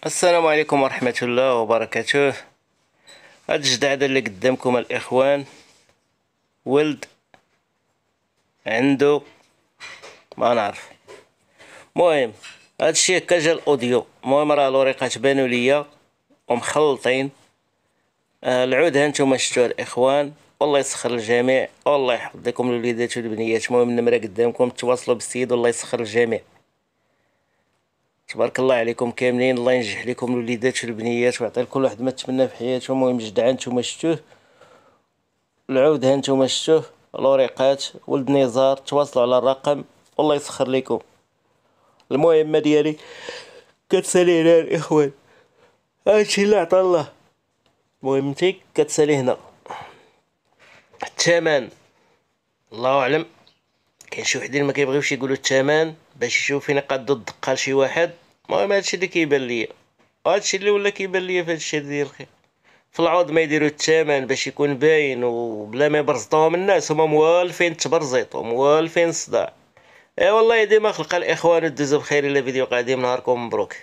السلام عليكم ورحمة الله وبركاته هاد الجدعدة اللي قدامكم الإخوان ولد عنده ما نعرف مهم هادشي الشيء جا الأوديو مهم راه الوريقة تبانو ليا ومخلطين آه العود هانتوما شتو الإخوان والله يسخر الجميع والله يحفظ لكم الوليدات والبنيات المهم النمرة قدامكم تواصلوا بالسيد والله يسخر الجميع تبارك الله عليكم كاملين الله ينجح لكم الوليدات والبنيات ويعطي لكل واحد ما تمنى في حياته المهم جدعان نتوما شتوه العود ها نتوما شتوه لوريقات ولد نزار تواصلوا على الرقم والله يسخر لكم المهمة ديالي كتسالي هنا الاخوان هادشي اللي عطى الله مهمتي كتسالي هنا الثمن الله اعلم كاين شي وحدين ما كيبغيوش يقولوا الثمن باش يشوف فين قد الدقه لشي واحد المهم هادشي اللي كيبان ليا هادشي اللي ولا كيبان ليا في هادشي ديال الخير في العوض ما يديروا الثمن باش يكون باين وبلا ما يبرزطوهم الناس هما موالفين التبرزيط وموالفين الصداع اي والله ديما خلق الاخوان الدوز بخير الى فيديو قادم نهاركم مبروك